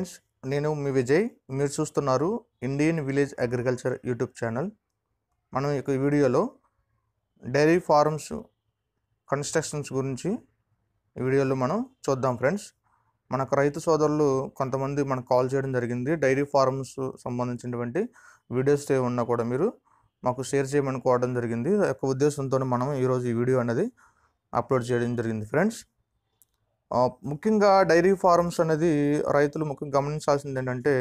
friends నేను మీ విజయ్ మీరు చూస్తున్నారు Indian village agriculture YouTube channel మనం ఈ వీడియోలో డైరీ ఫార్మ్స్ కన్స్ట్రక్షన్స్ గురించి ఈ వీడియోలో మనం చూద్దాం ఫ్రెండ్స్ మనకు రైతు సోదరులు కొంతమంది మనకు కాల్ చేయడం జరిగింది డైరీ ఫార్మ్స్ సంబంధించినటువంటి వీడియోస్ ఉన్నా కూడా మీరు మాకు షేర్ చేయమని కోవడం జరిగింది యొక్క ఉద్దేశంతో మనం ఈరోజు ఈ వీడియో అనేది అప్లోడ్ చేయడం జరిగింది ఫ్రెండ్స్ ముఖ్యంగా డైరీ ఫారమ్స్ అనేది రైతులు ముఖ్యంగా గమనించాల్సింది ఏంటంటే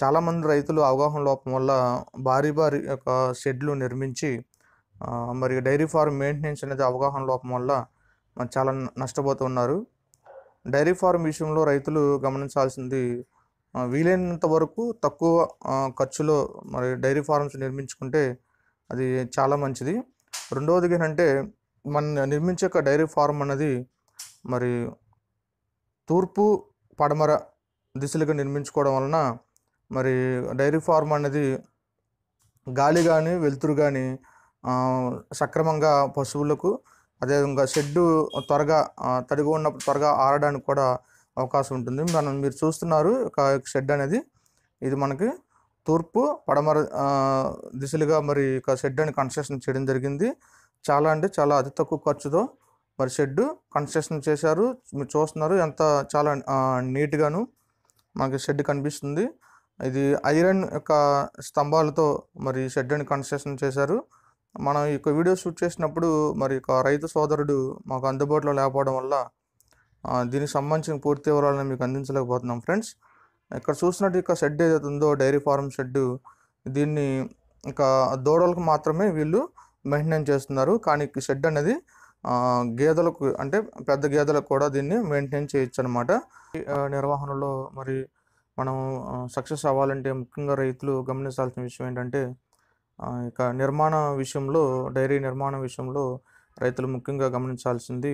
చాలామంది రైతులు అవగాహన లోపం వల్ల భారీ భారీ యొక్క షెడ్లు నిర్మించి మరి డైరీ ఫార్మ్ మెయింటెనెన్స్ అనేది అవగాహన లోపం వల్ల చాలా నష్టపోతున్నారు డైరీ ఫార్మ్ విషయంలో రైతులు గమనించాల్సింది వీలైనంత వరకు తక్కువ ఖర్చులో మరి డైరీ ఫార్మ్స్ నిర్మించుకుంటే అది చాలా మంచిది రెండవది ఏంటంటే మన నిర్మించే డైరీ ఫార్మ్ అనేది మరి తూర్పు పడమర దిశలుగా నిర్మించుకోవడం వలన మరి డైరీ ఫార్మ్ అనేది గాలి కానీ వెలుతురు కానీ సక్రమంగా పశువులకు అదేవిధంగా షెడ్డు త్వరగా తడిగా ఉన్నప్పుడు త్వరగా ఆరడానికి కూడా అవకాశం ఉంటుంది మనం మీరు చూస్తున్నారు ఒక షెడ్ అనేది ఇది మనకి తూర్పు పడమర దిశలుగా మరి ఒక షెడ్ అని కన్స్ట్రక్షన్ చేయడం జరిగింది చాలా అంటే చాలా అతి తక్కువ ఖర్చుతో మరి షెడ్ కన్స్ట్రక్షన్ చేశారు మీరు చూస్తున్నారు ఎంత చాలా నీట్గాను మనకి షెడ్ కనిపిస్తుంది ఇది ఐరన్ యొక్క స్తంభాలతో మరి షెడ్ని కన్స్ట్రక్షన్ చేశారు మనం ఈ వీడియో షూట్ చేసినప్పుడు మరి ఒక రైతు సోదరుడు మాకు అందుబాటులో లేకపోవడం వల్ల దీనికి సంబంధించిన పూర్తి వివరాలను మీకు అందించలేకపోతున్నాం ఫ్రెండ్స్ ఇక్కడ చూసినట్టు ఇక షెడ్ ఏదైతే ఉందో డైరీ ఫార్మ్ షెడ్ దీన్ని ఇంకా దూడలకు మాత్రమే వీళ్ళు మెయింటైన్ చేస్తున్నారు కానీ షెడ్ అనేది గేదెలకు అంటే పెద్ద గేదెలకు కూడా దీన్ని మెయింటైన్ చేయొచ్చు అనమాట నిర్వహణలో మరి మనం సక్సెస్ అవ్వాలంటే ముఖ్యంగా రైతులు గమనించాల్సిన విషయం ఏంటంటే ఇక నిర్మాణ విషయంలో డైరీ నిర్మాణ విషయంలో రైతులు ముఖ్యంగా గమనించాల్సింది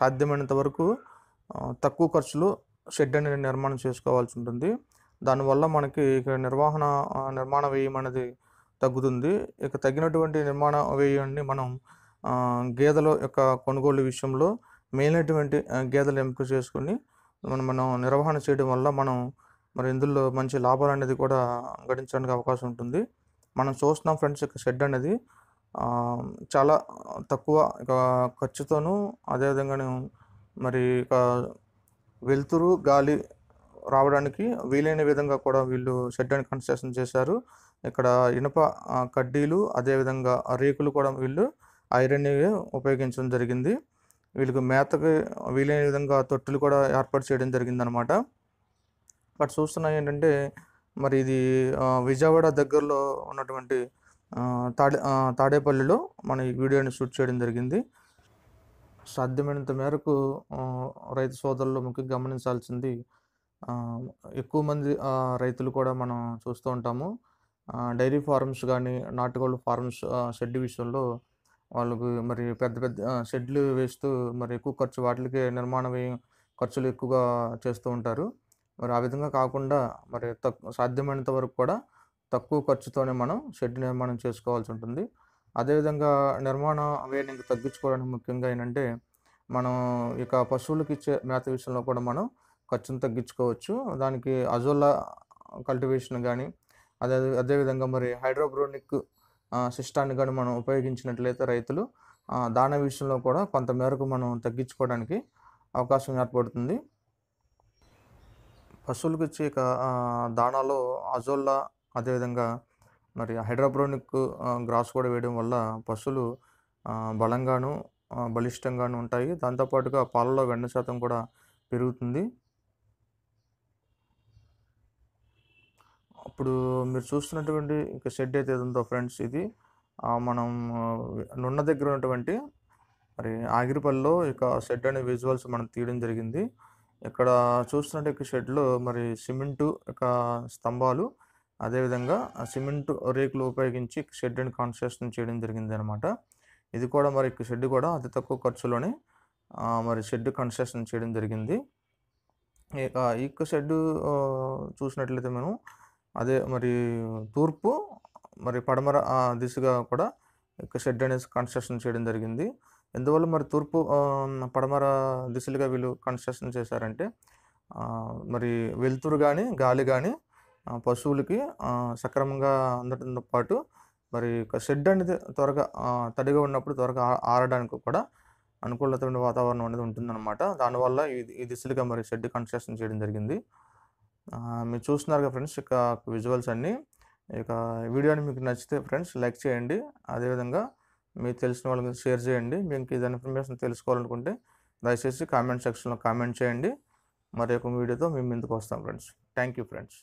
సాధ్యమైనంత వరకు తక్కువ ఖర్చులో షెడ్ అనేది నిర్మాణం చేసుకోవాల్సి ఉంటుంది దానివల్ల మనకి ఇక నిర్వహణ నిర్మాణ వ్యయం అనేది తగ్గుతుంది ఇక తగ్గినటువంటి నిర్మాణ వ్యయాన్ని మనం గేదెల యొక్క కొనుగోలు విషయంలో మేలైనటువంటి గేదెలు ఎంపిక చేసుకుని మనం మనం నిర్వహణ చేయడం వల్ల మనం మరి ఇందులో మంచి లాభాలు అనేది కూడా గడించడానికి అవకాశం ఉంటుంది మనం చూస్తున్నాం ఫ్రెండ్స్ యొక్క షెడ్ అనేది చాలా తక్కువ ఖర్చుతోనూ అదేవిధంగానే మరి ఇక వెలుతురు గాలి రావడానికి వీలైన విధంగా కూడా వీళ్ళు షెడ్ అని కన్స్ట్రక్షన్ చేశారు ఇక్కడ ఇనుప కడ్డీలు అదేవిధంగా రేకులు కూడా వీళ్ళు ఐరన్ ఉపయోగించడం జరిగింది వీళ్ళకి మేతకి వీలైన విధంగా తొట్టులు కూడా ఏర్పాటు చేయడం జరిగింది అనమాట బట్ చూస్తున్నా ఏంటంటే మరి ఇది విజయవాడ దగ్గరలో ఉన్నటువంటి తాడే తాడేపల్లిలో మన ఈ వీడియోని షూట్ చేయడం జరిగింది సాధ్యమైనంత మేరకు రైతు సోదరులు ముఖ్యంగా గమనించాల్సింది ఎక్కువ మంది రైతులు కూడా మనం చూస్తూ ఉంటాము డైరీ ఫార్మ్స్ కానీ నాటుకోళ్ళ ఫార్మ్స్ షెడ్ విషయంలో వాళ్ళకు మరి పెద్ద పెద్ద షెడ్లు వేస్తూ మరి ఎక్కువ ఖర్చు వాటికి నిర్మాణ వ్యయం ఖర్చులు ఎక్కువగా చేస్తూ ఉంటారు మరి ఆ విధంగా కాకుండా మరి తక్కువ సాధ్యమైనంత వరకు కూడా తక్కువ ఖర్చుతోనే మనం షెడ్ నిర్మాణం చేసుకోవాల్సి ఉంటుంది అదేవిధంగా నిర్మాణ వ్యయాన్ని తగ్గించుకోవడానికి ముఖ్యంగా ఏంటంటే మనం ఇక పశువులకు ఇచ్చే మేత విషయంలో కూడా మనం ఖర్చును తగ్గించుకోవచ్చు దానికి అజోలా కల్టివేషన్ కానీ అదే అదేవిధంగా మరి హైడ్రోబ్రోనిక్ సిస్టాన్ని కానీ మనం ఉపయోగించినట్లయితే రైతులు దాన విషయంలో కూడా కొంతమేరకు మనం తగ్గించుకోవడానికి అవకాశం ఏర్పడుతుంది పశువులకు ఇచ్చే దాణాలో అజోల్లా అదేవిధంగా మరి హైడ్రోప్రోనిక్ గ్రాస్ కూడా వేయడం వల్ల పశువులు బలంగాను బలిష్టంగాను ఉంటాయి దాంతోపాటుగా పాలలో వెన్న శాతం కూడా పెరుగుతుంది అప్పుడు మీరు చూస్తున్నటువంటి ఇంకా షెడ్ అయితే ఉందో ఫ్రెండ్స్ ఇది మనం నున్న దగ్గర ఉన్నటువంటి మరి ఆగిరిపల్లిలో ఇక షెడ్ అనే విజువల్స్ మనం తీయడం జరిగింది ఇక్కడ చూస్తున్నట్టు ఇక షెడ్లో మరి సిమెంటు ఇక స్తంభాలు అదేవిధంగా సిమెంటు రేకులు ఉపయోగించి షెడ్ అని కాన్స్ట్రక్షన్ చేయడం జరిగింది అనమాట ఇది కూడా మరి షెడ్ కూడా అతి తక్కువ ఖర్చులోనే మరి షెడ్ కన్స్ట్రక్షన్ చేయడం జరిగింది ఇక ఇక్క షెడ్ చూసినట్లయితే మేము అదే మరి తూర్పు మరి పడమర దిశగా కూడా షెడ్ అనేది కన్స్ట్రక్షన్ చేయడం జరిగింది ఎందువల్ల మరి తూర్పు పడమర దిశలుగా వీళ్ళు కన్స్ట్రక్షన్ చేశారంటే మరి వెలుతురు కానీ గాలి కానీ పశువులకి సక్రమంగా అందటంతో పాటు మరి షెడ్ అనేది త్వరగా తడిగా ఉన్నప్పుడు త్వరగా ఆరడానికి కూడా అనుకూలత వాతావరణం అనేది ఉంటుందన్నమాట దానివల్ల ఈ దిశలుగా మరి షెడ్ కన్స్ట్రక్షన్ చేయడం జరిగింది మీరు చూస్తున్నారు కదా ఫ్రెండ్స్ ఇక విజువల్స్ అన్నీ ఇక వీడియోని మీకు నచ్చితే ఫ్రెండ్స్ లైక్ చేయండి అదేవిధంగా మీకు తెలిసిన వాళ్ళకి షేర్ చేయండి మీకు ఏదైనా ఇన్ఫర్మేషన్ తెలుసుకోవాలనుకుంటే దయచేసి కామెంట్ సెక్షన్లో కామెంట్ చేయండి మరి ఒక వీడియోతో మేము ఇందుకు వస్తాం ఫ్రెండ్స్ థ్యాంక్ యూ ఫ్రెండ్స్